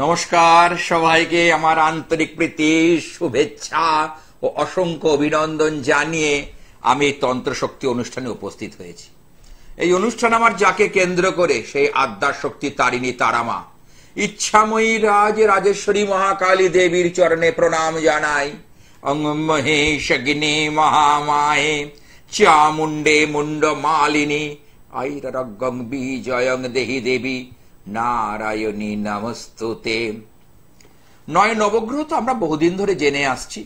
নমস্কার সবাইকে আমার আন্তরিক প্রীতি শুভেচ্ছা ও অসংখ্য অভিনন্দন জানিয়ে আমি তন্ত্র তন্ত্রশক্তি অনুষ্ঠানে উপস্থিত হয়েছি এই অনুষ্ঠান আমার যাকে কেন্দ্র করে সেই আদ্যার শক্তি তারিণী তারামা ইচ্ছাময়ী রাজ রাজেশ্বরী মহাকালী দেবীর চরণে প্রণাম জানাই অং মহামায়ে চামুণ্ডে মুন্ড মালিনী আইরগং বিজয়ং দেহি দেবী নারায়ণী নমস্তুতে নয় নবগ্রহ তো আমরা বহুদিন ধরে জেনে আসছি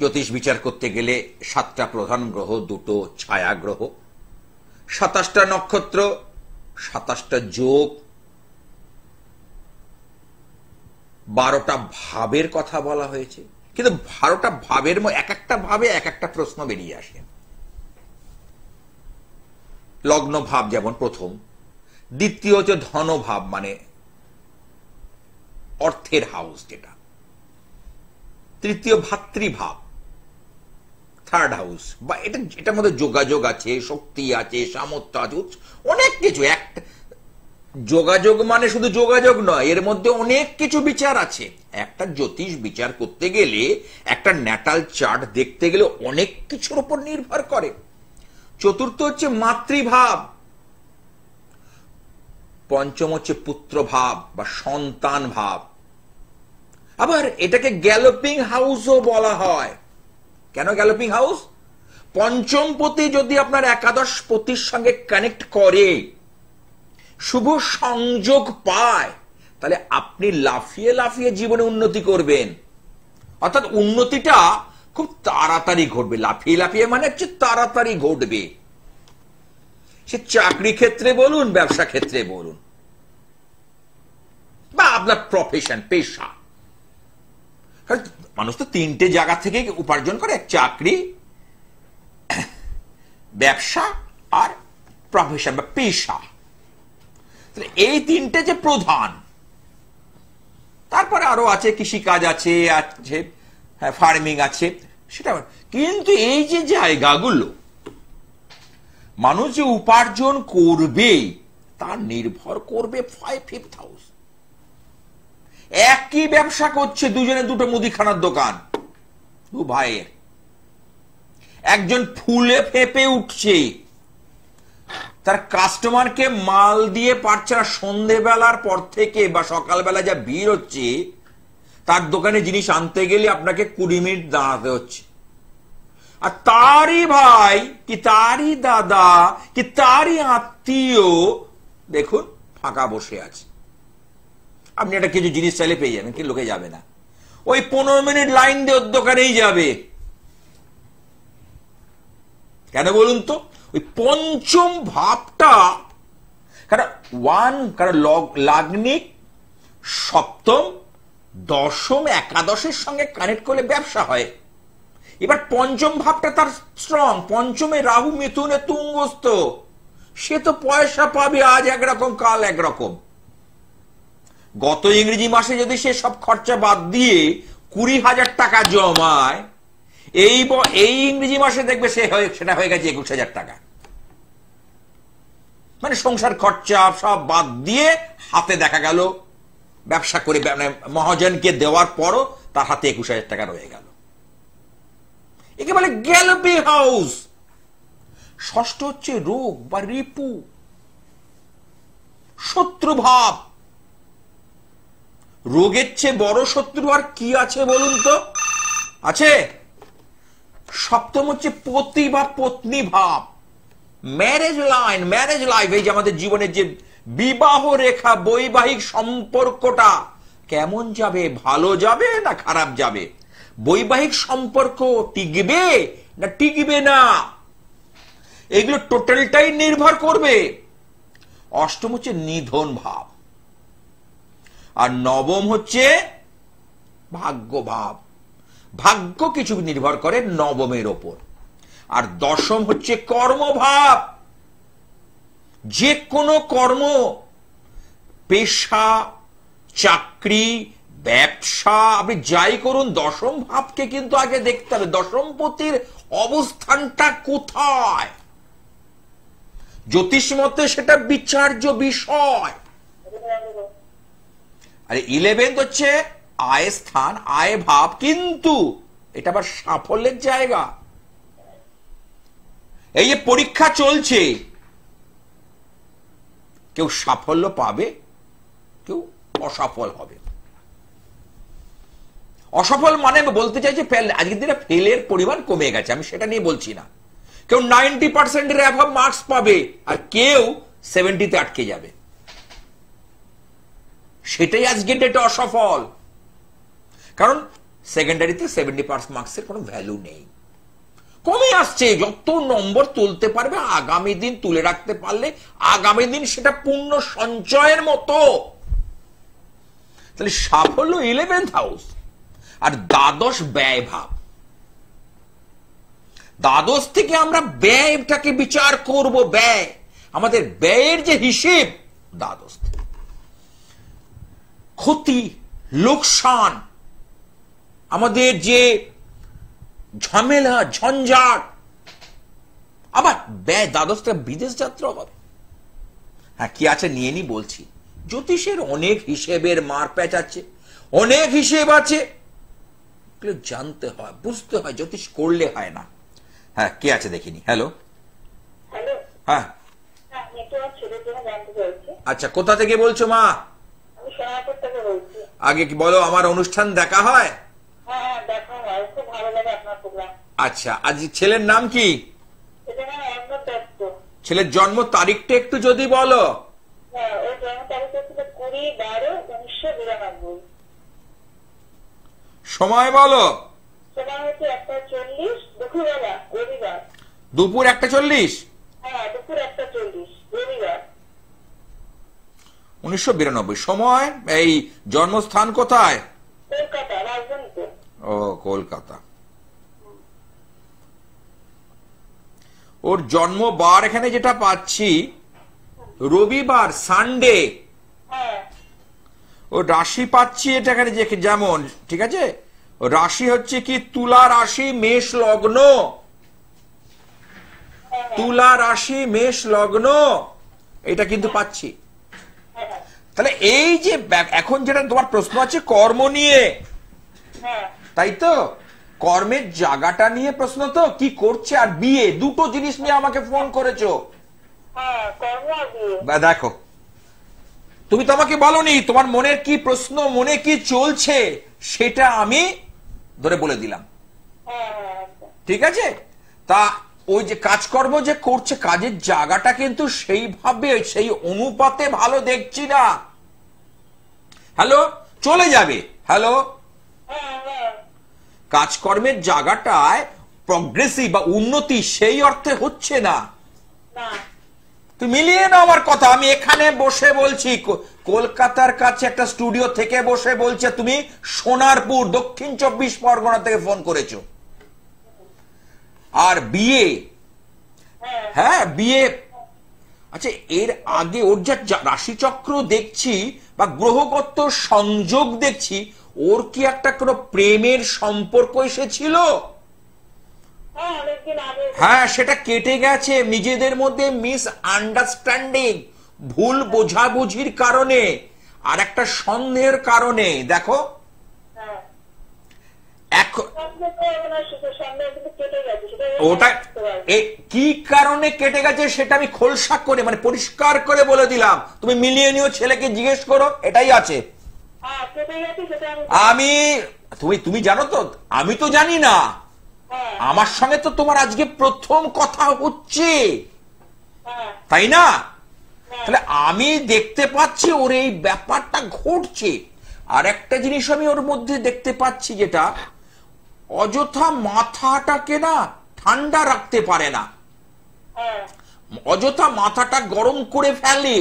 জ্যোতিষ বিচার করতে গেলে সাতটা প্রধান গ্রহ দুটো ছায়া গ্রহ সাতাশটা নক্ষত্র সাতাশটা যোগ বারোটা ভাবের কথা বলা হয়েছে কিন্তু বারোটা ভাবের এক একটা ভাবে এক একটা প্রশ্ন বেরিয়ে আসে লগ্ন ভাব যেমন প্রথম দ্বিতীয় হচ্ছে ধনভাব মানে অর্থের হাউস যেটা তৃতীয় ভাতৃভাব থার্ড হাউস বা এটা এটার মধ্যে যোগাযোগ আছে শক্তি আছে সামর্থ্য আছে অনেক কিছু এক যোগাযোগ মানে শুধু যোগাযোগ নয় এর মধ্যে অনেক কিছু বিচার আছে একটা জ্যোতিষ বিচার করতে গেলে একটা ন্যাটাল চার্ট দেখতে গেলে অনেক কিছুর উপর নির্ভর করে চতুর্থ হচ্ছে মাতৃভাব পঞ্চম হচ্ছে পুত্রভাব বা সন্তান ভাব আবার এটাকে গ্যালোপিং হাউসও বলা হয় কেন গ্যালোপিং হাউস পঞ্চম পতি যদি আপনার একাদশ পতির সঙ্গে কানেক্ট করে শুভ সংযোগ পায় তাহলে আপনি লাফিয়ে লাফিয়ে জীবনে উন্নতি করবেন অর্থাৎ উন্নতিটা খুব তাড়াতাড়ি ঘটবে লাফিয়ে লাফিয়ে মানে হচ্ছে তাড়াতাড়ি ঘটবে সে চাকরি ক্ষেত্রে বলুন ব্যবসা ক্ষেত্রে বলুন বা আপনার প্রফেশন পেশা মানুষ তো তিনটে জায়গা থেকে উপার্জন করে চাকরি ব্যবসা আর প্রফেশন বা পেশা এই তিনটে যে প্রধান তারপরে আরো আছে কৃষিকাজ আছে আছে হ্যাঁ ফার্মিং আছে সেটা কিন্তু এই যে জায়গাগুলো মানুষ যে উপার্জন করবে তা নির্ভর করবে ফাইভ ফিফথ হাউস একই ব্যবসা করছে দুজনে দুটো মুদিখানার দোকান দু ভাইয়ের একজন ফুলে ফেপে উঠছে তার কাস্টমারকে মাল দিয়ে পারছে না সন্ধেবেলার পর থেকে বা সকালবেলা যা ভিড় হচ্ছে তার দোকানে জিনিস আনতে গেলে আপনাকে কুড়ি মিনিট দাঁড়াতে হচ্ছে আর তারই ভাই কি তারই দাদা কি তারই আত্মীয় দেখুন ফাঁকা বসে আছে আপনি একটা কিছু জিনিস চাইলে পেয়ে যাবেন কি লোকে যাবে না ওই পনেরো মিনিট লাইন দিয়ে ওর দোকানেই যাবে কেন বলুন তো ওই পঞ্চম ভাবটা কারণ ওয়ান কারণ লগ্নিক সপ্তম দশম একাদশের সঙ্গে কানেক্ট করলে ব্যবসা হয় এবার পঞ্চম ভাবটা তার স্ট্রং পঞ্চমে রাহু মিথুনে তুঙ্গস্ত সে তো পয়সা পাবে আজ একরকম কাল একরকম গত ইংরেজি মাসে যদি সে সব খরচা বাদ দিয়ে কুড়ি হাজার টাকা জমায় এই এই ইংরেজি মাসে দেখবে সে হয়ে সেটা হয়ে গেছে একুশ হাজার টাকা মানে সংসার খরচা সব বাদ দিয়ে হাতে দেখা গেল ব্যবসা করে মানে মহাজনকে দেওয়ার পরও তার হাতে একুশ হাজার টাকা রয়ে গেল একে বলে গ্যালপি হাউস ষষ্ঠ হচ্ছে রোগ বা রিপু শত্রুভাব রোগের চেয়ে বড় শত্রু আর কি আছে বলুন তো আছে সপ্তম হচ্ছে পতি বা পত্নী ভাব ম্যারেজ লাইন ম্যারেজ লাইফ এই যে আমাদের জীবনের যে বিবাহ রেখা বৈবাহিক সম্পর্কটা কেমন যাবে ভালো যাবে না খারাপ যাবে বৈবাহিক সম্পর্ক টিকবে না টিকবে না এগুলো টোটালটাই নির্ভর করবে অষ্টম হচ্ছে নিধন ভাব আর নবম হচ্ছে ভাগ্য ভাব ভাগ্য কিছু নির্ভর করে নবমের ওপর আর দশম হচ্ছে কর্মভাব যে কোনো কর্ম পেশা চাকরি ব্যবসা আপনি যাই করুন দশম ভাবকে কিন্তু আগে দেখতে হবে দশমপতির অবস্থানটা কোথায় জ্যোতিষ মতে সেটা বিচার্য বিষয় আর ইলেভেন্থ হচ্ছে আয় স্থান আয় ভাব কিন্তু এটা আবার সাফল্যের জায়গা এই যে পরীক্ষা চলছে কেউ সাফল্য পাবে কেউ অসফল হবে অসফল মানে আমি বলতে চাইছি ফেল আজকের দিনে ফেলের পরিমাণ কমে গেছে আমি সেটা নিয়ে বলছি না কেউ নাইনটি পার্সেন্টের অ্যাভাব মার্কস পাবে আর কেউ সেভেন্টিতে আটকে যাবে সেটাই আজকের ডেটে অসফল কারণ সেকেন্ডারিতে সেভেন্টি পার্সেন্ট মার্কসের কোনো ভ্যালু নেই কমে আসছে যত নম্বর তুলতে পারবে আগামী দিন তুলে রাখতে পারলে আগামী দিন সেটা পূর্ণ সঞ্চয়ের মতো তাহলে সাফল্য ইলেভেন্থ হাউস আর দ্বাদশ ভাব দ্বাদশ থেকে আমরা ব্যয়টাকে বিচার করব ব্যয় আমাদের ব্যয়ের যে হিসেব দ্বাদশ ক্ষতি লোকসান আমাদের যে ঝামেলা ঝঞ্ঝাট আবার ব্যয় দ্বাদশটা বিদেশ যাত্রা হবে হ্যাঁ কি আছে নিয়ে নি বলছি জ্যোতিষের অনেক হিসেবের মারপ্যাচ আছে অনেক হিসেব আছে জানতে হয় বুঝতে হয় জ্যোতিষ করলে হয় না হ্যাঁ কে আছে দেখিনি হ্যালো হ্যাঁ, হ্যাঁ আচ্ছা কোথা থেকে বলছো মা আগে কি বলো আমার অনুষ্ঠান দেখা হয় আচ্ছা আজ ছেলের নাম কি ছেলের জন্ম তারিখটা একটু যদি বলো হ্যাঁ, সময় বলো দুপুর একটা চল্লিশ হ্যাঁ, উনিশশো বিরানব্বই সময় এই জন্মস্থান কোথায় ও কলকাতা ওর জন্ম বার এখানে যেটা পাচ্ছি রবিবার সানডে হ্যাঁ। ও রাশি পাচ্ছি এটা এখানে যে যেমন ঠিক আছে রাশি হচ্ছে কি তুলা রাশি মেষ লগ্ন হ্যাঁ। তুলা রাশি মেষ লগ্ন এটা কিন্তু পাচ্ছি হ্যাঁ। তাহলে এই যে এখন যেটা তোমার প্রশ্ন আছে কর্ম নিয়ে তাই তো কর্মের জায়গাটা নিয়ে প্রশ্ন তো কি করছে আর বিয়ে দুটো জিনিস নিয়ে আমাকে ফোন করেছো হ্যাঁ, দেখো তুমি তো আমাকে বলনি তোমার মনের কি প্রশ্ন মনে কি চলছে সেটা আমি ধরে বলে দিলাম হ্যাঁ, হ্যাঁ, আচ্ছা। ঠিক আছে তা ওই যে কাজকর্ম যে করছে কাজের জায়গাটা কিন্তু সেইভাবে সেই অনুপাতে ভালো দেখছি না হ্যালো চলে যাবে হ্যালো কাজকর্মের জায়গাটায় প্রগ্রেসিভ বা উন্নতি সেই অর্থে হচ্ছে না তুমি মিলিয়ে নাও আমার কথা আমি এখানে বসে বলছি কলকাতার কাছে একটা স্টুডিও থেকে বসে বলছে তুমি সোনারপুর দক্ষিণ চব্বিশ পরগনা থেকে ফোন করেছো আর বিয়ে হ্যাঁ বিয়ে হ্যাঁ, আচ্ছা এর আগে ওর যা রাশিচক্র দেখছি বা গ্রহগত সংযোগ দেখছি ওর কি একটা কোনো প্রেমের সম্পর্ক এসেছিল হ্যাঁ সেটা কেটে গেছে নিজেদের মধ্যে মিস আন্ডারস্ট্যান্ডিং ভুল বোঝাবুঝির কারণে আর একটা সন্দেহের কারণে দেখো ওটা কি কারণে কেটে গেছে সেটা আমি খোলসা করে মানে পরিষ্কার করে বলে দিলাম তুমি মিলিয়ে নিও ছেলেকে জিজ্ঞেস করো এটাই আছে আমি তুমি তুমি জানো তো আমি তো জানি না আমার সঙ্গে তো তোমার আজকে প্রথম কথা হচ্ছে তাই না তাহলে আমি দেখতে পাচ্ছি ওর এই ব্যাপারটা ঘটছে আর একটা জিনিস আমি ওর মধ্যে দেখতে পাচ্ছি যেটা অযথা মাথাটাকে না ঠান্ডা রাখতে পারে না অযথা মাথাটা গরম করে ফেলে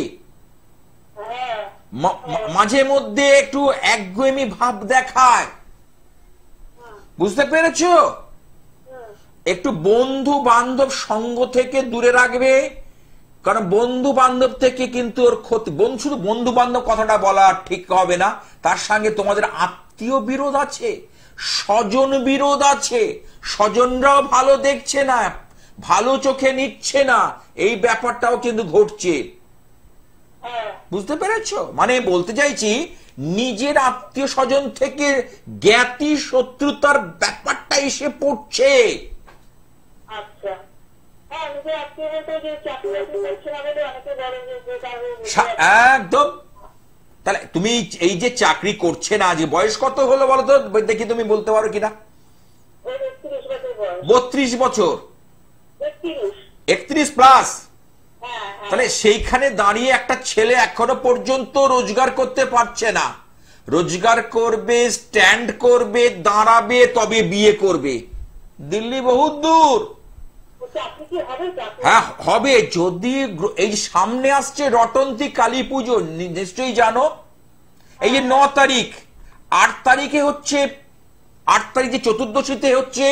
মাঝে মধ্যে একটু একগুয়েমি ভাব দেখায় বুঝতে পেরেছ একটু বন্ধু বান্ধব সঙ্গ থেকে দূরে রাখবে কারণ বন্ধু বান্ধব থেকে কিন্তু ওর ক্ষতি বন্ধু শুধু বন্ধু বান্ধব কথাটা বলা ঠিক হবে না তার সঙ্গে তোমাদের আত্মীয় বিরোধ আছে স্বজন বিরোধ আছে স্বজনরাও ভালো দেখছে না ভালো চোখে নিচ্ছে না এই ব্যাপারটাও কিন্তু ঘটছে বুঝতে পেরেছ মানে বলতে চাইছি নিজের আত্মীয় স্বজন থেকে জ্ঞাতি শত্রুতার ব্যাপারটা এসে পড়ছে আচ্ছা। হ্যাঁ, একদম তাহলে তুমি এই যে চাকরি করছে না যে বয়স কত হলো বলো তো দেখি তুমি বলতে পারো কিনা বত্রিশ বছর একত্রিশ প্লাস তাহলে সেইখানে দাঁড়িয়ে একটা ছেলে এখনো পর্যন্ত রোজগার করতে পারছে না রোজগার করবে স্ট্যান্ড করবে দাঁড়াবে তবে বিয়ে করবে দিল্লি বহুত দূর হ্যাঁ হবে যদি এই সামনে আসছে রটন্তি কালী পুজো নিশ্চয়ই জানো এই যে ন তারিখ আট তারিখে হচ্ছে আট তারিখে চতুর্দশীতে হচ্ছে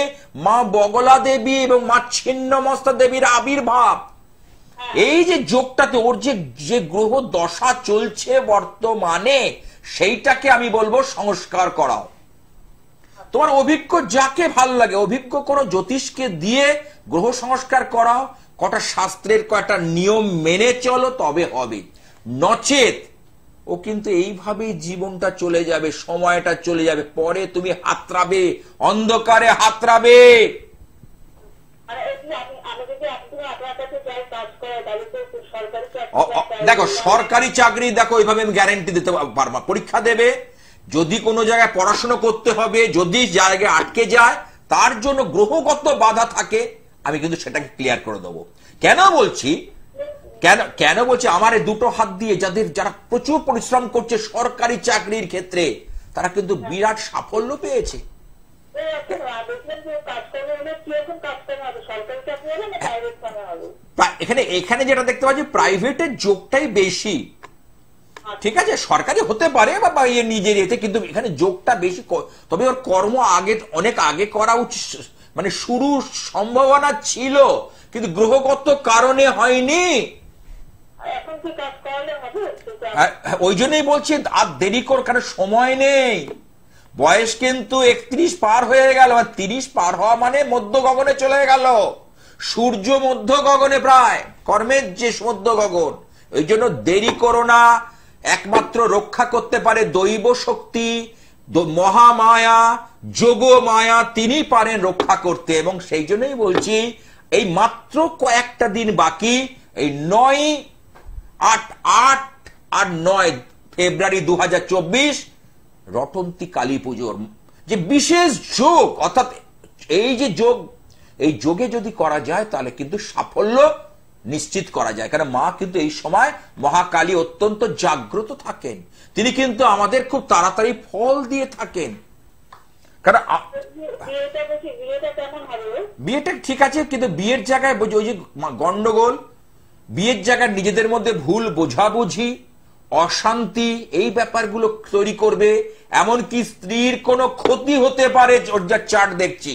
মা বগলা দেবী এবং মা ছিন্নমস্তা দেবীর আবির্ভাব এই যে যোগটাতে ওর যে যে গ্রহ দশা চলছে বর্তমানে সেইটাকে আমি বলবো সংস্কার করাও তোমার অভিজ্ঞ যাকে ভাল লাগে অভিজ্ঞ কোনো জ্যোতিষকে দিয়ে গ্রহ সংস্কার করাও কটা শাস্ত্রের কয়টা নিয়ম মেনে চলো তবে হবে নচেত ও কিন্তু এইভাবেই জীবনটা চলে যাবে সময়টা চলে যাবে পরে তুমি হাতরাবে অন্ধকারে হাতরাবে দেখো সরকারি চাকরি দেখো এইভাবে আমি গ্যারেন্টি দিতে পারবো পরীক্ষা দেবে যদি কোনো জায়গায় পড়াশোনা করতে হবে যদি জায়গায় আটকে যায় তার জন্য গ্রহগত বাধা থাকে আমি কিন্তু সেটাকে ক্লিয়ার করে দেবো কেন বলছি কেন কেন বলছি আমার দুটো হাত দিয়ে যাদের যারা প্রচুর পরিশ্রম করছে সরকারি চাকরির ক্ষেত্রে তারা কিন্তু হ্যাঁ। বিরাট সাফল্য পেয়েছে হ্যাঁ, মানে এখানে এখানে যেটা দেখতে পাচ্ছি প্রাইভেটের যোগটাই বেশি আচ্ছা। ঠিক আছে সরকারি হতে পারে বা ইয়ে নিজের এতে কিন্তু এখানে যোগটা বেশি তবে ওর কর্ম আগে অনেক আগে করা উচিত মানে শুরু সম্ভাবনা ছিল কিন্তু গ্রহগত কারণে হয়নি হ্যাঁ, হ্যাঁ, ওই জন্যই বলছি আর দেরি কর কারণ সময় নেই বয়স কিন্তু একত্রিশ পার হয়ে গেল আর তিরিশ পার হওয়া মানে মধ্য গগনে চলে গেল সূর্য মধ্য গগনে প্রায় কর্মের যে মধ্য গগন ওই জন্য দেরি করো না একমাত্র রক্ষা করতে পারে দৈব শক্তি মহামায়া যোগ মায়া তিনি পারেন রক্ষা করতে এবং সেই জন্যই বলছি এই মাত্র কয়েকটা দিন বাকি এই নয় আট আট আর নয় ফেব্রুয়ারি দু হাজার চব্বিশ রটন্তি কালী পুজোর যে বিশেষ যোগ অর্থাৎ এই যে যোগ এই যোগে যদি করা যায় তাহলে কিন্তু সাফল্য নিশ্চিত করা যায় কারণ মা কিন্তু এই সময় মহাকালী অত্যন্ত জাগ্রত থাকেন তিনি কিন্তু আমাদের খুব তাড়াতাড়ি ফল দিয়ে থাকেন কারণ বিয়েটা ঠিক আছে কিন্তু বিয়ের জায়গায় ওই যে গন্ডগোল বিয়ের জায়গায় নিজেদের মধ্যে ভুল বোঝাবুঝি অশান্তি এই ব্যাপারগুলো তৈরি করবে এমনকি স্ত্রীর কোনো ক্ষতি হতে পারে যা চার্ট দেখছি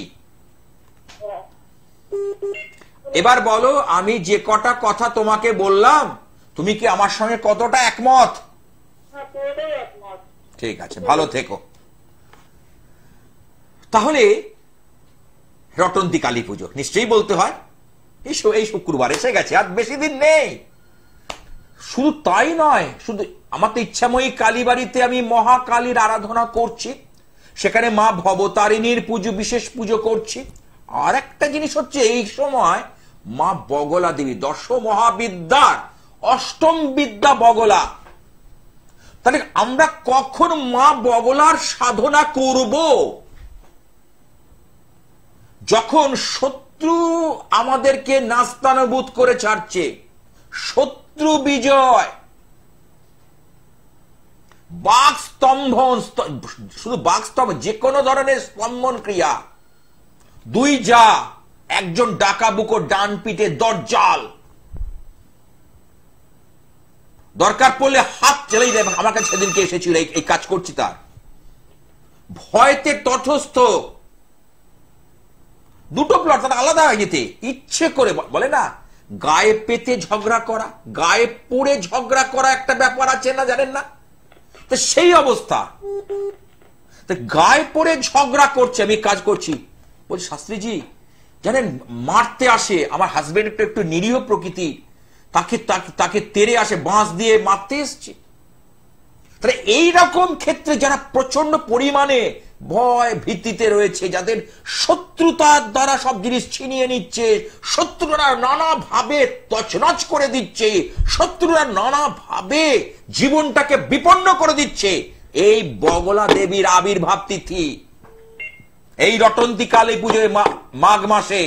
এবার বলো আমি যে কটা কথা তোমাকে বললাম তুমি কি আমার সঙ্গে কতটা একমত ঠিক আছে ভালো থেকো তাহলে রটন্তি কালী পুজো নিশ্চয়ই বলতে হয় এই শুক্রবার এসে গেছে আর বেশি দিন নেই শুধু তাই নয় শুধু আমার তো ইচ্ছাময়ী কালীবাড়িতে আমি মহাকালীর আরাধনা করছি সেখানে মা ভবতারিণীর পুজো বিশেষ পুজো করছি আর একটা জিনিস হচ্ছে এই সময় মা বগলা দেবী দশ মহাবিদ্যার অষ্টম বিদ্যা বগলা তাহলে আমরা কখন মা বগলার সাধনা করব যখন শত্রু আমাদেরকে নাস্তানুভূত করে ছাড়ছে শত্রু শত্রু বিজয় বাক স্তম্ভ শুধু বাক স্তম্ভ যে কোনো ধরনের স্তম্ভন ক্রিয়া দুই যা একজন ডাকা বুকো ডান পিঠে দরজাল দরকার পড়লে হাত চেলেই দেয় আমার কাছে সেদিনকে এসেছিল এই কাজ করছি তার ভয়তে তটস্থ দুটো প্লট তারা আলাদা হয়ে যেতে ইচ্ছে করে বলে না গায়ে পেতে ঝগড়া করা গায়ে পড়ে ঝগড়া করা একটা ব্যাপার আছে না জানেন না তো সেই অবস্থা গায়ে পড়ে ঝগড়া করছে আমি কাজ করছি বলছি শাস্ত্রীজি জানেন মারতে আসে আমার হাজবেন্ড একটু নিরীহ প্রকৃতি তাকে তাকে তেরে আসে বাঁশ দিয়ে মারতে এসছে তাহলে এইরকম ক্ষেত্রে যারা প্রচন্ড পরিমাণে ভয় ভিত্তিতে রয়েছে যাদের শত্রুতার দ্বারা সব জিনিস ছিনিয়ে নিচ্ছে শত্রুরা নানাভাবে তছনছ করে দিচ্ছে শত্রুরা নানাভাবে জীবনটাকে বিপন্ন করে দিচ্ছে এই বগলা দেবীর আবির্ভাব তিথি এই রটন্তী কালী পুজোয় মাঘ মাসে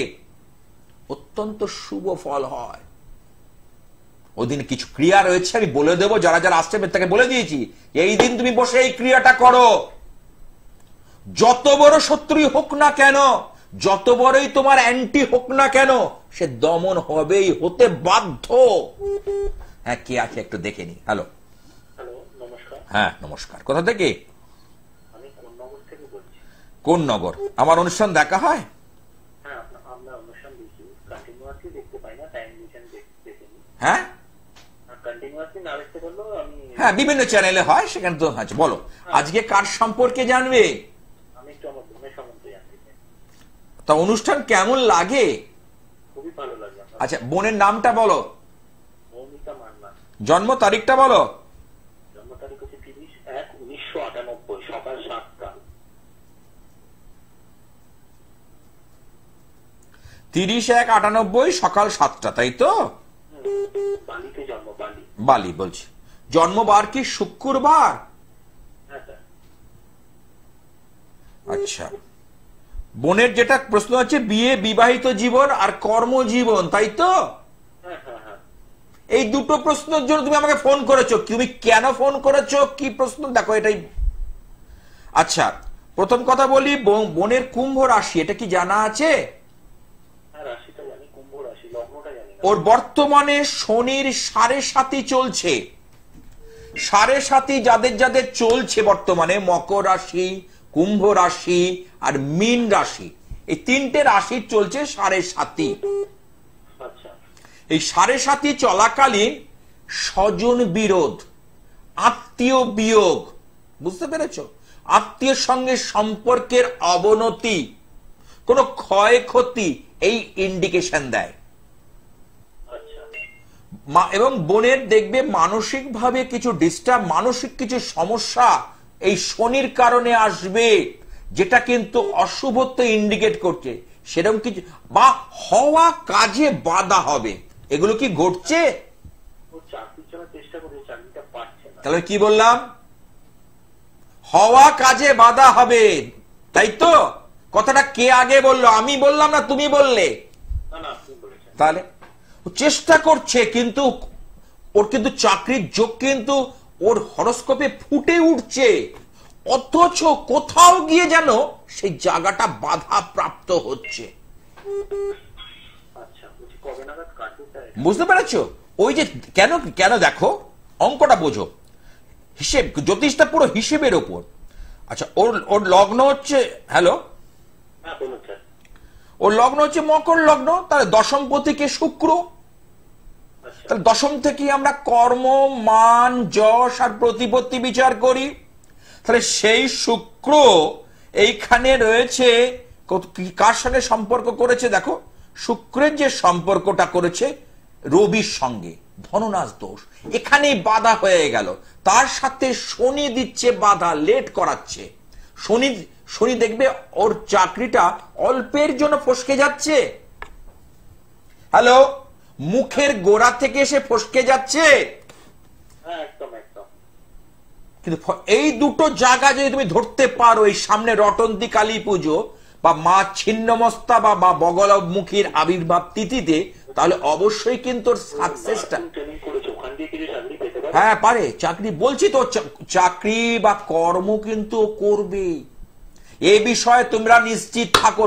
অত্যন্ত শুভ ফল হয় ওই দিন কিছু ক্রিয়া রয়েছে আমি বলে দেবো যারা যারা আসছে তাকে বলে দিয়েছি এই দিন তুমি বসে এই ক্রিয়াটা করো যত বড় শত্রুই হোক না কেন যত বড়ই তোমার অ্যান্টি হোক না কেন সে দমন হবেই হতে বাধ্য হ্যাঁ কে আছে একটু দেখে নি হ্যালো হ্যাঁ নমস্কার কোথা থেকে কোন নগর আমার অনুষ্ঠান দেখা হয় হ্যাঁ হ্যাঁ বিভিন্ন চ্যানেলে হয় সেখানে তো আছে বলো আজকে কার সম্পর্কে জানবে তা অনুষ্ঠান কেমন লাগে আচ্ছা বোনের নামটা বলো জন্ম তারিখটা বলো তিরিশ এক আটানব্বই সকাল সাতটা তাই তো বালি বলছি জন্মবার কি শুক্রবার হ্যাঁ, আচ্ছা বোনের যেটা প্রশ্ন আছে বিয়ে বিবাহিত জীবন আর কর্মজীবন তাই তো হ্যাঁ, হ্যাঁ, এই দুটো প্রশ্নের জন্য তুমি আমাকে ফোন করেছো তুমি কেন ফোন করেছো কি প্রশ্ন দেখো এটাই আচ্ছা প্রথম কথা বলি বোনের কুম্ভ রাশি এটা কি জানা আছে ওর বর্তমানে শনির সাড়ে সাথী চলছে সাড়ে সাথে যাদের যাদের চলছে বর্তমানে মকর রাশি কুম্ভ রাশি আর মিন রাশি এই তিনটে রাশির চলছে সাড়ে সাতি আচ্ছা। এই সাড়ে সাতি চলাকালীন স্বজন বিরোধ আত্মীয় বিয়োগ বুঝতে পেরেছ আত্মীয় সঙ্গে সম্পর্কের অবনতি কোনো ক্ষয়ক্ষতি এই ইন্ডিকেশন দেয় এবং বোনের দেখবে মানসিকভাবে কিছু ডিস্টার্ব মানসিক কিছু সমস্যা এই শনির কারণে আসবে যেটা কিন্তু অশুভত্ব ইন্ডিকেট করছে সেরকম কিছু বা হওয়া কাজে বাধা হবে এগুলো কি ঘটছে তাহলে কি বললাম হওয়া কাজে বাধা হবে তাই তো কথাটা কে আগে বললো আমি বললাম না তুমি বললে তাহলে চেষ্টা করছে কিন্তু ওর কিন্তু চাকরির যোগ কিন্তু ওর হরস্কোপে ফুটে উঠছে অথচ কোথাও গিয়ে যেন সেই জায়গাটা বাধা প্রাপ্ত হচ্ছে আচ্ছা, বুঝতে পেরেছো ওই যে কেন কেন দেখো অঙ্কটা বোঝো হিসেব জ্যোতিষটা পুরো হিসেবের ওপর আচ্ছা ওর ওর লগ্ন হচ্ছে হ্যালো হ্যাঁ, ওর লগ্ন হচ্ছে মকর লগ্ন তার দশমপতিকে শুক্র তাহলে দশম থেকে আমরা কর্ম মান যশ আর প্রতিপত্তি বিচার করি তাহলে সেই শুক্র এইখানে রয়েছে কার সঙ্গে সম্পর্ক করেছে দেখো শুক্রের যে সম্পর্কটা করেছে রবির সঙ্গে ধননাশ দোষ এখানেই বাধা হয়ে গেল তার সাথে শনি দিচ্ছে বাধা লেট করাচ্ছে শনি শনি দেখবে ওর চাকরিটা অল্পের জন্য ফসকে যাচ্ছে হ্যালো মুখের গোড়া থেকে এসে ফসকে যাচ্ছে হ্যাঁ, কিন্তু এই দুটো জায়গা যদি তুমি ধরতে পারো এই সামনে রটন্তি কালী পুজো বা মা ছিন্নমস্তা বা বা মুখীর আবির্ভাব তিথিতে তাহলে অবশ্যই কিন্তু সাকসেসটা হ্যাঁ পারে চাকরি বলছি তো চাকরি বা কর্ম কিন্তু করবে এ বিষয়ে তোমরা নিশ্চিত থাকো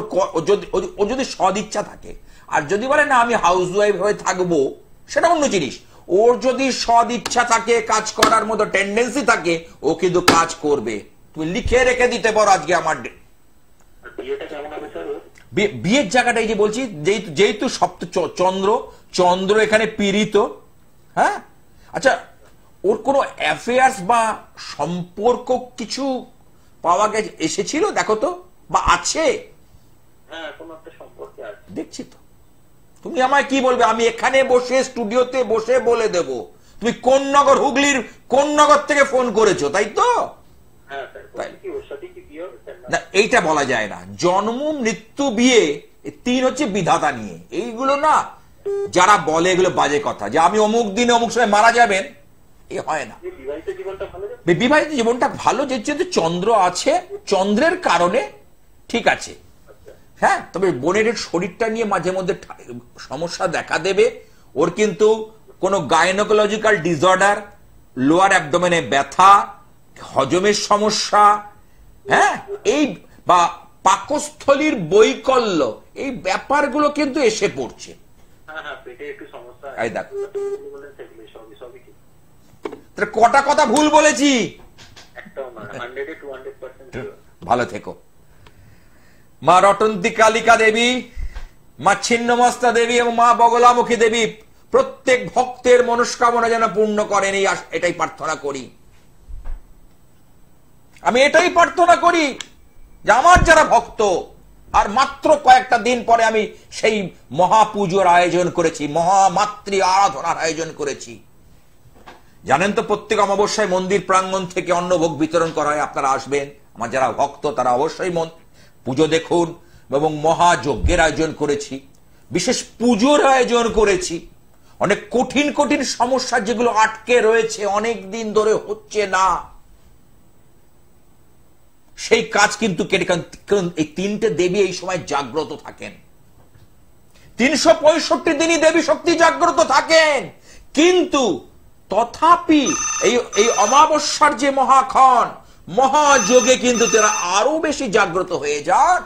যদি ও যদি সদিচ্ছা থাকে আর যদি বলে না আমি হাউস ওয়াইফ হয়ে থাকবো সেটা অন্য জিনিস ওর যদি সদ ইচ্ছা থাকে কাজ করার মতো টেন্ডেন্সি থাকে ও কিন্তু কাজ করবে তুমি লিখে রেখে দিতে পারো আজকে আমার বিয়ের জায়গাটা এই যে বলছি যেহেতু সপ্ত চন্দ্র চন্দ্র এখানে পীড়িত হ্যাঁ আচ্ছা ওর কোনো অ্যাফেয়ার্স বা সম্পর্ক কিছু পাওয়া গেছে এসেছিল দেখো তো বা আছে হ্যাঁ, দেখছি তো তুমি আমায় কি বলবে আমি এখানে বসে স্টুডিওতে বসে বলে দেব তুমি কোন নগর হুগলির কোন নগর থেকে ফোন করেছো তাই তো হ্যাঁ, না এইটা বলা যায় না জন্ম মৃত্যু বিয়ে তিন হচ্ছে বিধাতা নিয়ে এইগুলো না যারা বলে এগুলো বাজে কথা যে আমি অমুক দিনে অমুক সময় মারা যাবেন এ হয় না বিবাহিত জীবনটা ভালো যে চন্দ্র আছে চন্দ্রের কারণে ঠিক আছে হ্যাঁ তবে বোনের শরীরটা নিয়ে মাঝে মধ্যে সমস্যা দেখা দেবে ওর কিন্তু কোনো গাইনোকোলজিক্যাল ডিসঅর্ডার লোয়ার অ্যাবডোমেনে ব্যথা হজমের সমস্যা হ্যাঁ এই বা পাকস্থলীর বৈকল্য এই ব্যাপারগুলো কিন্তু এসে পড়ছে হ্যাঁ, হ্যাঁ, কটা কথা ভুল বলেছি ভালো থেকো মা রটন্তী কালিকা দেবী মা ছিন্নমস্তা দেবী এবং মা বগলামুখী দেবী প্রত্যেক ভক্তের মনস্কামনা যেন পূর্ণ করেন এই এটাই প্রার্থনা করি আমি এটাই প্রার্থনা করি যে আমার যারা ভক্ত আর মাত্র কয়েকটা দিন পরে আমি সেই মহাপুজোর আয়োজন করেছি মহামাতৃ আরাধনার আয়োজন করেছি জানেন তো প্রত্যেক অমাবস্যায় মন্দির প্রাঙ্গণ থেকে অন্নভোগ বিতরণ করা হয় আপনারা আসবেন আমার যারা ভক্ত তারা অবশ্যই পুজো দেখুন এবং মহাযজ্ঞের আয়োজন করেছি বিশেষ পুজোর আয়োজন করেছি অনেক কঠিন কঠিন সমস্যা যেগুলো আটকে রয়েছে অনেক দিন ধরে হচ্ছে না সেই কাজ কিন্তু কেটে কারণ এই তিনটে দেবী এই সময় জাগ্রত থাকেন তিনশো পঁয়ষট্টি দিনই দেবী শক্তি জাগ্রত থাকেন কিন্তু তথাপি এই এই অমাবস্যার যে মহাক্ষণ মহাযোগে কিন্তু তারা আরো বেশি জাগ্রত হয়ে যান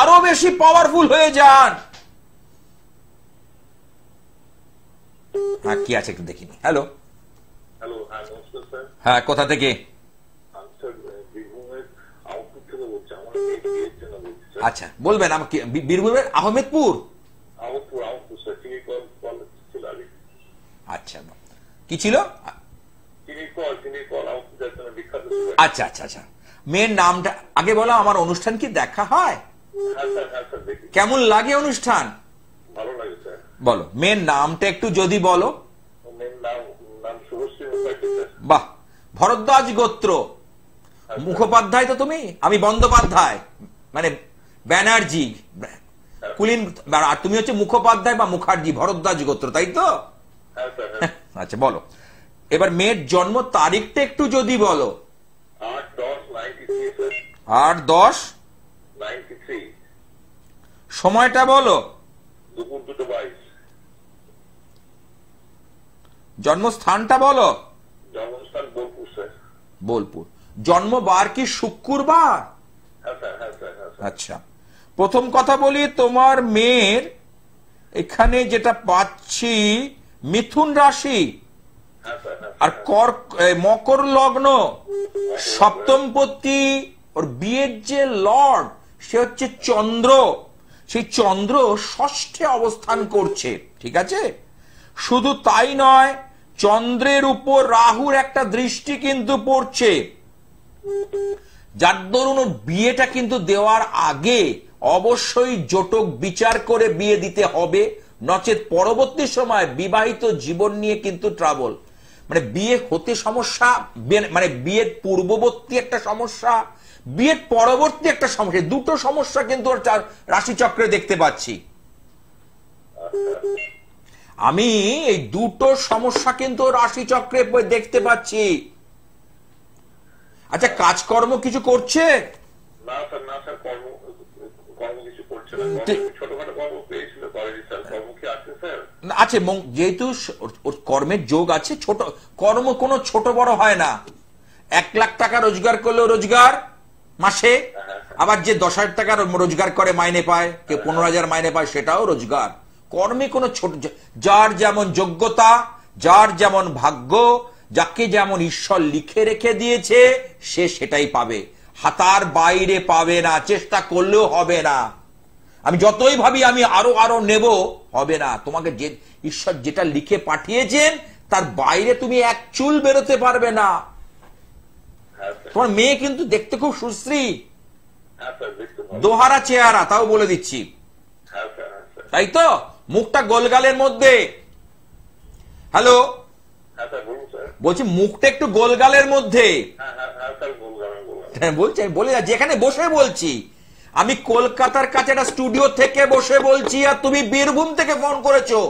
আরো বেশি পাওয়ারফুল হয়ে যান হ্যাঁ কি আছে একটু দেখিনি হ্যালো হ্যাঁ কোথা থেকে আচ্ছা বলবেন আমাকে বীরভূমের আহমেদপুর আচ্ছা কি ছিল আচ্ছা আচ্ছা আচ্ছা মেয়ের নামটা আগে বলো আমার অনুষ্ঠান কি দেখা হয় হ্যাঁ, হ্যাঁ, কেমন লাগে অনুষ্ঠান বলো মেয়ের নামটা একটু যদি বলো বাহ ভরদ্বাজ গোত্র হ্যাঁ, মুখোপাধ্যায় তো তুমি আমি বন্দ্যোপাধ্যায় মানে ব্যানার্জি কুলিন আর তুমি হচ্ছে মুখোপাধ্যায় বা মুখার্জি ভরদ্বাজ গোত্র তাই তো আচ্ছা বলো এবার মেয়ের জন্ম তারিখটা একটু যদি বলো আট দশ সময়টা বলো জন্মস্থানটা বলো বোলপুর জন্মবার কি শুক্রবার হ্যাঁ, হ্যাঁ, হ্যাঁ, আচ্ছা প্রথম কথা বলি তোমার মেয়ের এখানে যেটা পাচ্ছি মিথুন রাশি আর কর মকর লগ্ন সপ্তমপতি ওর বিয়ের যে লর্ড সে হচ্ছে চন্দ্র সেই চন্দ্র ষষ্ঠে অবস্থান করছে ঠিক আছে শুধু তাই নয় চন্দ্রের উপর রাহুর একটা দৃষ্টি কিন্তু পড়ছে যার দরুন ওর বিয়েটা কিন্তু দেওয়ার আগে অবশ্যই জটক বিচার করে বিয়ে দিতে হবে নচেত পরবর্তী সময় বিবাহিত জীবন নিয়ে কিন্তু ট্রাবল মানে বিয়ে হতে সমস্যা মানে বিয়ের পূর্ববর্তী একটা সমস্যা বিয়ের পরবর্তী একটা সমস্যা দুটো সমস্যা কিন্তু রাশিচক্রে দেখতে পাচ্ছি আমি এই দুটো সমস্যা কিন্তু রাশিচক্রে দেখতে পাচ্ছি আচ্ছা কাজকর্ম কিছু করছে কর্ম কিছু করছে না ছোটখাটো কর্ম পেয়েছিল কলেজে স্যার কর্ম কি আছে স্যার আছে যেহেতু কর্মের যোগ আছে ছোট কর্ম কোনো ছোট বড় হয় না এক লাখ টাকা রোজগার করলে রোজগার মাসে আবার যে দশ হাজার টাকা রোজগার করে মাইনে পায় কেউ পনেরো হাজার মাইনে পায় সেটাও রোজগার কর্মে কোনো ছোট যার যেমন যোগ্যতা যার যেমন ভাগ্য যাকে যেমন ঈশ্বর লিখে রেখে দিয়েছে সে সেটাই পাবে হাতার বাইরে পাবে না চেষ্টা করলেও হবে না আমি যতই ভাবি আমি আরো আরো নেব হবে না তোমাকে যে ঈশ্বর যেটা লিখে পাঠিয়েছেন তার বাইরে তুমি এক চুল বেরোতে পারবে না তোমার মেয়ে কিন্তু দেখতে খুব সুশ্রী দোহারা চেহারা তাও বলে দিচ্ছি তাই তো মুখটা গোলগালের মধ্যে হ্যালো বলছি মুখটা একটু গোলগালের মধ্যে হ্যাঁ, হ্যাঁ, হ্যাঁ, বলছি আমি বলি যেখানে বসে বলছি আমি কলকাতার কাছে একটা স্টুডিও থেকে বসে বলছি আর তুমি বীরভূম থেকে ফোন করেছো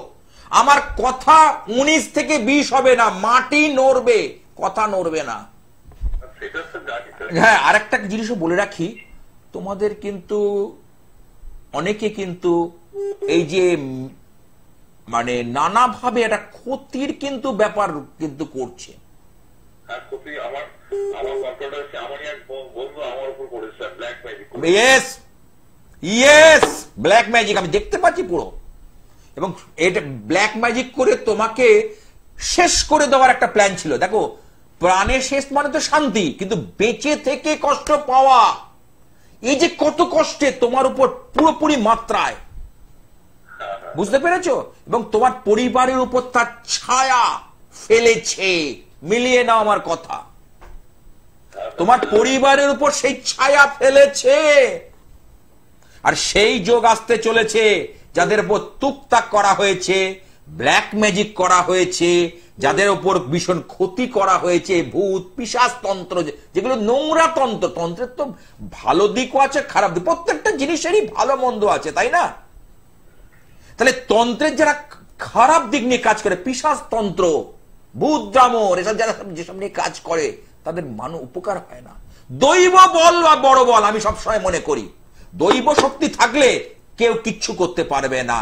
আমার কথা উনিশ থেকে বিশ হবে না মাটি নড়বে কথা নড়বে না হ্যাঁ আরেকটা জিনিসও বলে রাখি তোমাদের কিন্তু অনেকে কিন্তু এই যে মানে নানাভাবে একটা ক্ষতির কিন্তু ব্যাপার কিন্তু করছে আমি দেখতে পাচ্ছি পুরো এবং এটা ব্ল্যাক ম্যাজিক করে তোমাকে শেষ করে দেওয়ার একটা প্ল্যান ছিল দেখো প্রাণের শেষ মানে তো শান্তি কিন্তু বেঁচে থেকে কষ্ট পাওয়া এই যে কত কষ্টে তোমার উপর পুরোপুরি মাত্রায় বুঝতে পেরেছ এবং তোমার পরিবারের উপর তার ছায়া ফেলেছে মিলিয়ে নাও আমার কথা তোমার পরিবারের উপর সেই ছায়া ফেলেছে আর সেই যোগ আসতে চলেছে যাদের উপর তুকতাক করা হয়েছে ব্ল্যাক ম্যাজিক করা হয়েছে যাদের উপর ভীষণ ক্ষতি করা হয়েছে ভূত পিসাস তন্ত্র যেগুলো নোংরা তন্ত্র তন্ত্রের তো ভালো দিকও আছে খারাপ দিক প্রত্যেকটা জিনিসেরই ভালো মন্দ আছে তাই না তাহলে তন্ত্রের যারা খারাপ দিক নিয়ে কাজ করে পিসাস তন্ত্র ভূত ভ্রামর এসব যারা যেসব নিয়ে কাজ করে তাদের মানব উপকার হয় না দৈব বল বা বড় বল আমি সবসময় মনে করি দৈব শক্তি থাকলে কেউ কিচ্ছু করতে পারবে না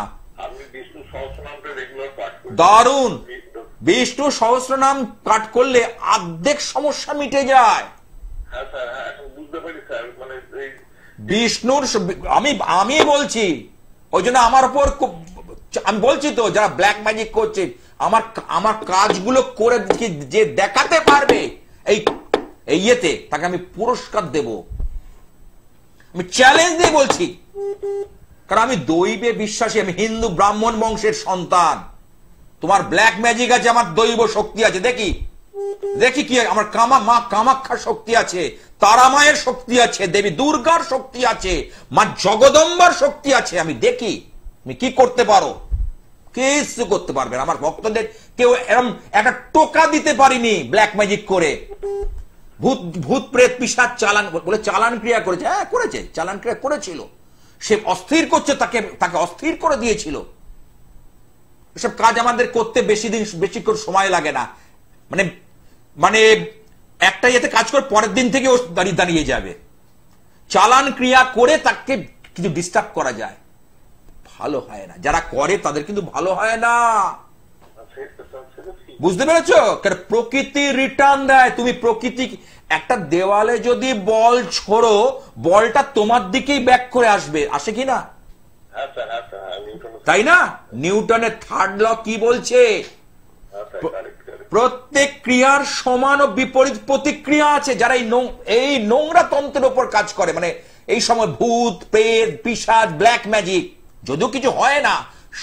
দারুণ বিষ্ণু সহস্র নাম পাঠ করলে আর্ধেক সমস্যা মিটে যায় হ্যাঁ হ্যাঁ, মানে বিষ্ণুর আমি আমি বলছি ওই জন্য আমার উপর আমি বলছি তো যারা ব্ল্যাক ম্যাজিক করছে আমার আমার কাজগুলো করে যে দেখাতে পারবে এই এই ইয়েতে তাকে আমি পুরস্কার দেব আমি চ্যালেঞ্জ দিয়ে বলছি কারণ আমি দৈবে বিশ্বাসী আমি হিন্দু ব্রাহ্মণ বংশের সন্তান তোমার ব্ল্যাক ম্যাজিক আছে আমার দৈব শক্তি আছে দেখি দেখি কি আমার কামা মা কামাক্ষার শক্তি আছে তারা মায়ের শক্তি আছে দেবী দুর্গার শক্তি আছে মা জগদম্বার শক্তি আছে আমি দেখি তুমি কি করতে পারো কিছু করতে পারবে আমার ভক্তদের কেউ এরম একটা টোকা দিতে পারিনি ব্ল্যাক ম্যাজিক করে ভূত ভূত প্রেত পিসার চালান বলে চালান ক্রিয়া করেছে হ্যাঁ করেছে চালান ক্রিয়া করেছিল সে অস্থির করছে তাকে তাকে অস্থির করে দিয়েছিল এসব কাজ আমাদের করতে বেশি দিন বেশি করে সময় লাগে না মানে মানে একটা ইয়েতে কাজ করে পরের দিন থেকে ও দাঁড়িয়ে দাঁড়িয়ে যাবে চালান ক্রিয়া করে তাকে কিছু ডিস্টার্ব করা যায় ভালো হয় না যারা করে তাদের কিন্তু ভালো হয় না বুঝতে পেরেছ প্রকৃতি রিটার্ন দেয় তুমি প্রকৃতি একটা দেওয়ালে যদি বল ছোড়ো বলটা তোমার দিকেই ব্যাক করে আসবে আসে কি না তাই না নিউটনের থার্ড ল কি বলছে প্রত্যেক ক্রিয়ার সমান ও বিপরীত প্রতিক্রিয়া আছে যারা এই নোংরা তন্ত্রের উপর কাজ করে মানে এই সময় ভূত প্রেত পিসাদ ব্ল্যাক ম্যাজিক যদিও কিছু হয় না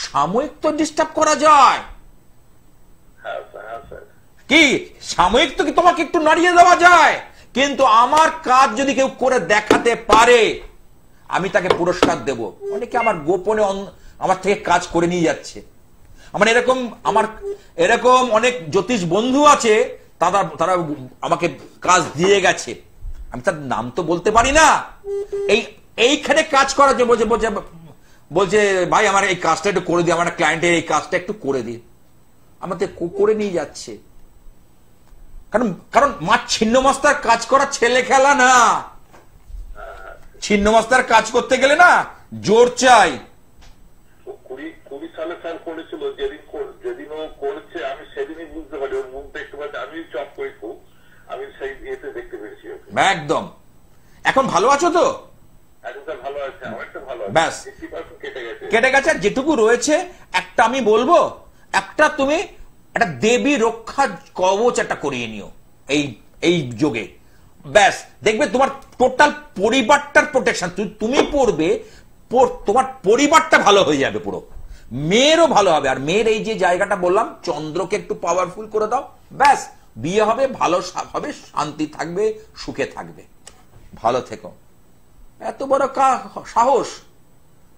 সাময়িক তো ডিস্টার্ব করা যায় কি সাময়িক তো কি তোমাকে একটু নাড়িয়ে দেওয়া যায় কিন্তু আমার কাজ যদি কেউ করে দেখাতে পারে আমি তাকে পুরস্কার দেব অনেকে আমার গোপনে আমার থেকে কাজ করে নিয়ে যাচ্ছে আমার এরকম আমার এরকম অনেক জ্যোতিষ বন্ধু আছে তারা তারা আমাকে কাজ দিয়ে গেছে আমি তার নাম তো বলতে পারি না এই এইখানে কাজ করার জন্য বলছে বলছে ভাই আমার এই কাজটা একটু করে দিই আমার ক্লায়েন্টের এই কাজটা একটু করে দিন আমাদের করে নিয়ে যাচ্ছে কারণ কারণ মা ছিন্ন মাস্তার কাজ করা ছেলে খেলা না ছিন্ন মাস্তার কাজ করতে গেলে না জোর চাই কুড়ি সালে যেদিন যেদিন ও আমি সেদিনই বুঝতে পারি ওর দেখতে পাচ্ছি আমি আমি দেখতে পেরেছি একদম এখন ভালো আছো তো কেটে গেছে যেটুকু রয়েছে একটা আমি বলবো একটা তুমি একটা দেবী রক্ষা কবচ একটা করিয়ে নিও এই এই যোগে ব্যাস দেখবে তোমার টোটাল পরিবারটার প্রোটেকশন তুমি পড়বে তোমার পরিবারটা ভালো হয়ে যাবে পুরো মেয়েরও ভালো হবে আর মেয়ের এই যে জায়গাটা বললাম চন্দ্রকে একটু পাওয়ারফুল করে দাও ব্যাস বিয়ে হবে ভালো হবে শান্তি থাকবে সুখে থাকবে ভালো থেকো এত বড় সাহস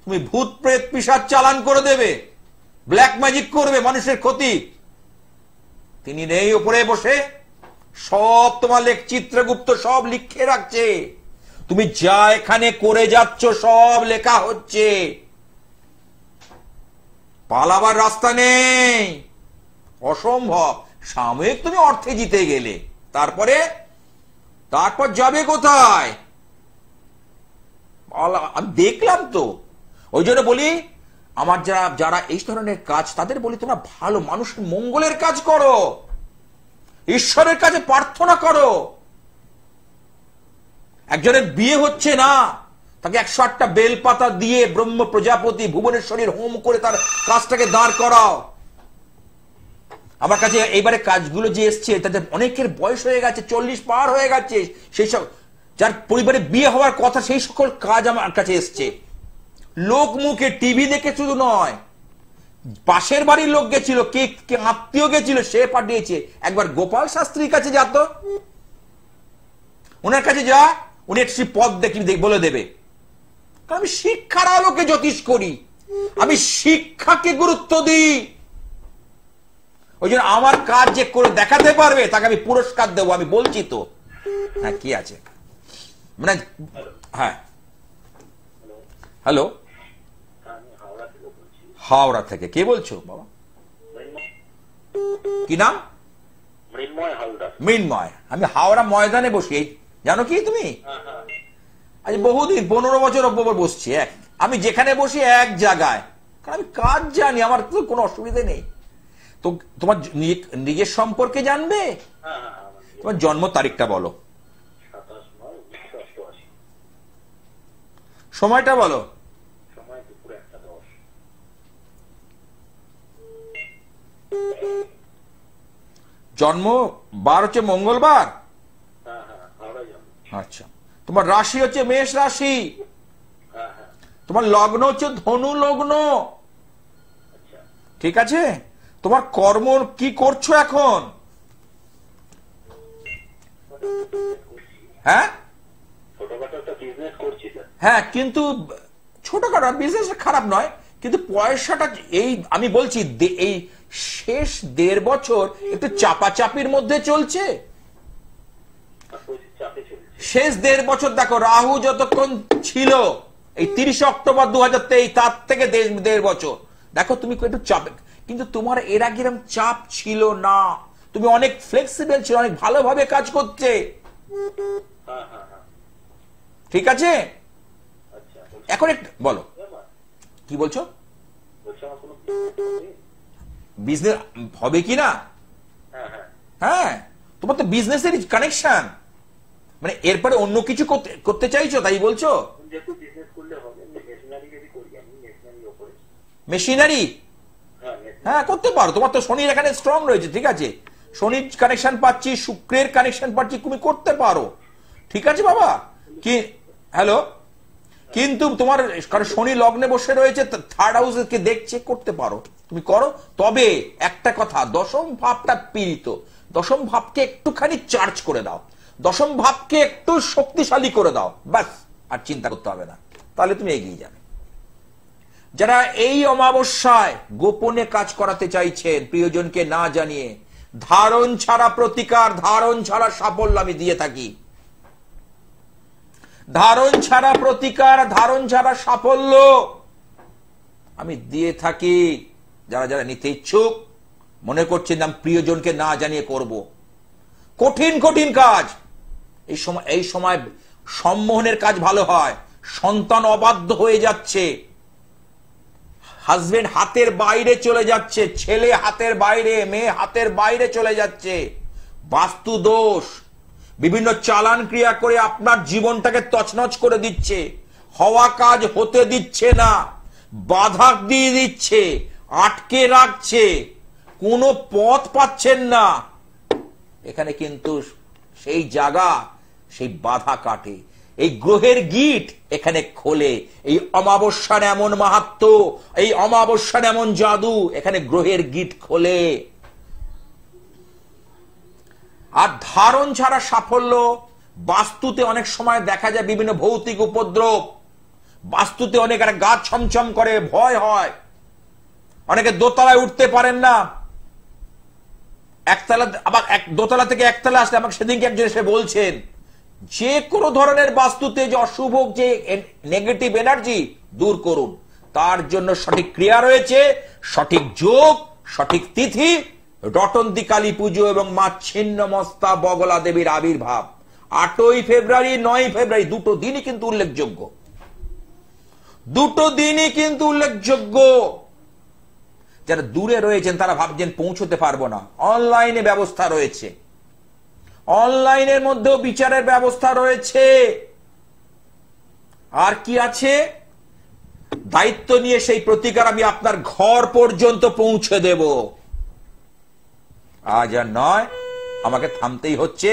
তুমি ভূত প্রেত পিসার চালান করে দেবে ব্ল্যাক ম্যাজিক করবে মানুষের ক্ষতি তিনি নেই ওপরে বসে সব তোমার লেখ চিত্রগুপ্ত সব লিখে রাখছে তুমি যা এখানে করে যাচ্ছ সব লেখা হচ্ছে পালাবার রাস্তা নেই অসম্ভব সাময়িক তুমি অর্থে জিতে গেলে তারপরে তারপর যাবে কোথায় আমি দেখলাম তো ওই জন্য বলি আমার যারা যারা এই ধরনের কাজ তাদের বলি তোমরা ভালো মানুষের মঙ্গলের কাজ করো ঈশ্বরের কাছে প্রার্থনা করো একজনের বিয়ে হচ্ছে না তাকে একশো আটটা বেলপাতা দিয়ে ব্রহ্ম প্রজাপতি ভুবনেশ্বরীর হোম করে তার কাজটাকে দাঁড় করাও আমার কাছে এইবারে কাজগুলো যে এসছে তাদের অনেকের বয়স হয়ে গেছে চল্লিশ পার হয়ে গেছে সেই সব যার পরিবারে বিয়ে হওয়ার কথা সেই সকল কাজ আমার কাছে এসছে লোক মুখে টিভি দেখে শুধু নয় পাশের বাড়ির লোক গেছিল কে কে আত্মীয় গেছিল সে পাঠিয়েছে একবার গোপাল শাস্ত্রীর কাছে যাতো ওনার কাছে যা উনি একটি পদ দেখি বলে দেবে আমি শিক্ষার আলোকে জ্যোতিষ করি আমি শিক্ষাকে গুরুত্ব দিই ওই জন্য আমার কাজ যে করে দেখাতে পারবে তাকে আমি পুরস্কার দেবো আমি বলছি তো হ্যাঁ কি আছে মানে হ্যাঁ হ্যালো হাওড়া থেকে কে বলছো বাবা কি নাম মৃন্ময় আমি হাওড়া ময়দানে বসি জানো কি তুমি আজ বহুদিন পনেরো বছর অব্যবর বসছি এক আমি যেখানে বসি এক জায়গায় কারণ আমি কাজ জানি আমার তো কোনো অসুবিধে নেই তো তোমার নিজের সম্পর্কে জানবে তোমার জন্ম তারিখটা বলো সময়টা বলো জন্ম বার হচ্ছে মঙ্গলবার হ্যাঁ, হ্যাঁ, আচ্ছা তোমার রাশি হচ্ছে মেষ রাশি হ্যাঁ, তোমার লগ্ন হচ্ছে ধনু লগ্ন আচ্ছা। ঠিক আছে তোমার কর্ম কি করছো এখন হ্যাঁ হ্যাঁ কিন্তু ছোটখাটো বিজনেস খারাপ নয় কিন্তু পয়সাটা এই আমি বলছি এই শেষ দেড় বছর একটু চাপাচাপির মধ্যে চলছে শেষ দেড় বছর দেখো রাহু যতক্ষণ ছিল এই তিরিশে অক্টোবর দু হাজার তেইশ তার থেকে দেড় বছর দেখো তুমি একটু চাপ কিন্তু তোমার এর আগে এরকম চাপ ছিল না তুমি অনেক ফ্লেক্সিবল ছিল অনেক ভালোভাবে কাজ করছে হ্যাঁ, হ্যাঁ, হ্যাঁ। ঠিক আছে এখন একটা বলো কি বলছো বিজনেস হবে কি না হ্যাঁ তোমার তো এর কানেকশন মানে এরপরে অন্য কিছু করতে চাইছো তাই বলছো মেশিনারি হ্যাঁ করতে পারো তোমার তো শনির এখানে স্ট্রং রয়েছে ঠিক আছে শনির কানেকশন পাচ্ছি শুক্রের কানেকশন পাচ্ছি তুমি করতে পারো ঠিক আছে বাবা কি হ্যালো কিন্তু তোমার কারণ শনি লগ্নে বসে রয়েছে থার্ড হাউস কে দেখছে করতে পারো তুমি করো তবে একটা কথা দশম ভাবটা পীড়িত দশম ভাবকে একটুখানি চার্জ করে দাও দশম ভাবকে একটু শক্তিশালী করে দাও ব্যাস আর চিন্তা করতে হবে না তাহলে তুমি এগিয়ে যাবে যারা এই অমাবস্যায় গোপনে কাজ করাতে চাইছেন প্রিয়জনকে না জানিয়ে ধারণ ছাড়া প্রতিকার ধারণ ছাড়া সাফল্য আমি দিয়ে থাকি ধারণ ছাড়া প্রতিকার ধারণ ছাড়া সাফল্য আমি দিয়ে থাকি যারা যারা নিতে ইচ্ছুক মনে করছেন আমি প্রিয়জনকে না জানিয়ে করব। কঠিন কঠিন কাজ এই সময় এই সময় সম্মোহনের কাজ ভালো হয় সন্তান অবাধ্য হয়ে যাচ্ছে হাজবেন্ড হাতের বাইরে চলে যাচ্ছে ছেলে হাতের বাইরে মেয়ে হাতের বাইরে চলে যাচ্ছে বাস্তু দোষ বিভিন্ন চালান ক্রিয়া করে আপনার জীবনটাকে তছনছ করে দিচ্ছে হওয়া কাজ হতে দিচ্ছে না বাধা দিয়ে দিচ্ছে আটকে রাখছে কোনো পথ পাচ্ছেন না এখানে কিন্তু সেই জায়গা সেই বাধা কাটে এই গ্রহের গিট এখানে খোলে এই অমাবস্যার এমন মাহাত্ম এই অমাবস্যার এমন জাদু এখানে গ্রহের গিট খোলে আর ধারণ ছাড়া সাফল্য বাস্তুতে অনেক সময় দেখা যায় বিভিন্ন ভৌতিক উপদ্রব বাস্তুতে অনেক আর গা ছমছম করে ভয় হয় অনেকে দোতলায় উঠতে পারেন না একতলা আবার এক দোতলা থেকে একতলা আসলে আমাকে সেদিনকে একজন এসে বলছেন যে কোনো ধরনের বাস্তুতে যে অশুভ যে নেগেটিভ এনার্জি দূর করুন তার জন্য সঠিক ক্রিয়া রয়েছে সঠিক যোগ সঠিক তিথি রটন্তী কালী পুজো এবং মা ছিন্ন মস্তা বগলা দেবীর আবির্ভাব আটই ফেব্রুয়ারি নয় ফেব্রুয়ারি দুটো দিনই কিন্তু উল্লেখযোগ্য দুটো দিনই কিন্তু উল্লেখযোগ্য যারা দূরে রয়েছেন তারা ভাবছেন পৌঁছতে পারবো না অনলাইনে ব্যবস্থা রয়েছে অনলাইনের মধ্যেও বিচারের ব্যবস্থা রয়েছে আর কি আছে দায়িত্ব নিয়ে সেই প্রতিকার আমি আপনার ঘর পর্যন্ত পৌঁছে দেব আজ আর নয় আমাকে থামতেই হচ্ছে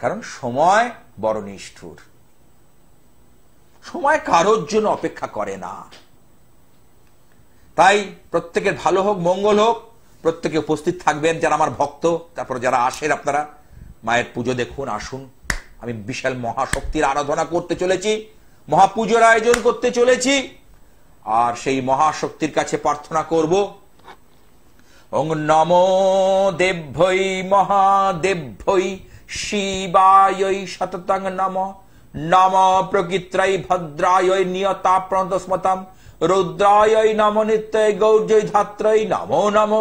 কারণ সময় বড় নিষ্ঠুর সময় কারোর জন্য অপেক্ষা করে না তাই প্রত্যেকের ভালো হোক মঙ্গল হোক প্রত্যেকে উপস্থিত থাকবেন যারা আমার ভক্ত তারপর যারা আসেন আপনারা মায়ের পুজো দেখুন আসুন আমি বিশাল মহাশক্তির আরাধনা করতে চলেছি মহাপুজোর আয়োজন করতে চলেছি আর সেই মহাশক্তির কাছে প্রার্থনা করবো ওং নম দেভ্যই মহাদেভ্যই শিবায়ই শততং নম নম প্রকৃত্রাই ভদ্রায়ই নিয়তা প্রণত স্মতাম রৌদ্রায়ই নম নিত্যয় গৌর্যই ধাত্রই নমো নম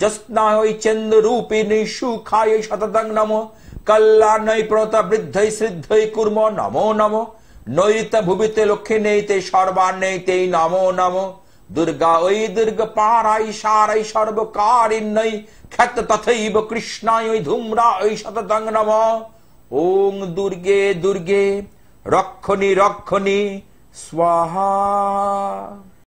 জস্নায়ই চেন্দ্র রূপিণী সুখায় শততং নম কল্যাণই প্রণত বৃদ্ধই সিদ্ধই কুর্ম নমো নম নৈরিত ভুবিতে লক্ষ্মী নেইতে সর্বান্নেইতেই নমো নমো দুর্গা ওই দুর্গ পাড়াই সারাই সর্বকারিণ্যই খ্যাত তথৈব কৃষ্ণায় ওই ধূম্রা ওই শতদং নম ওং দুর্গে দুর্গে রক্ষণী রক্ষণী স্বাহা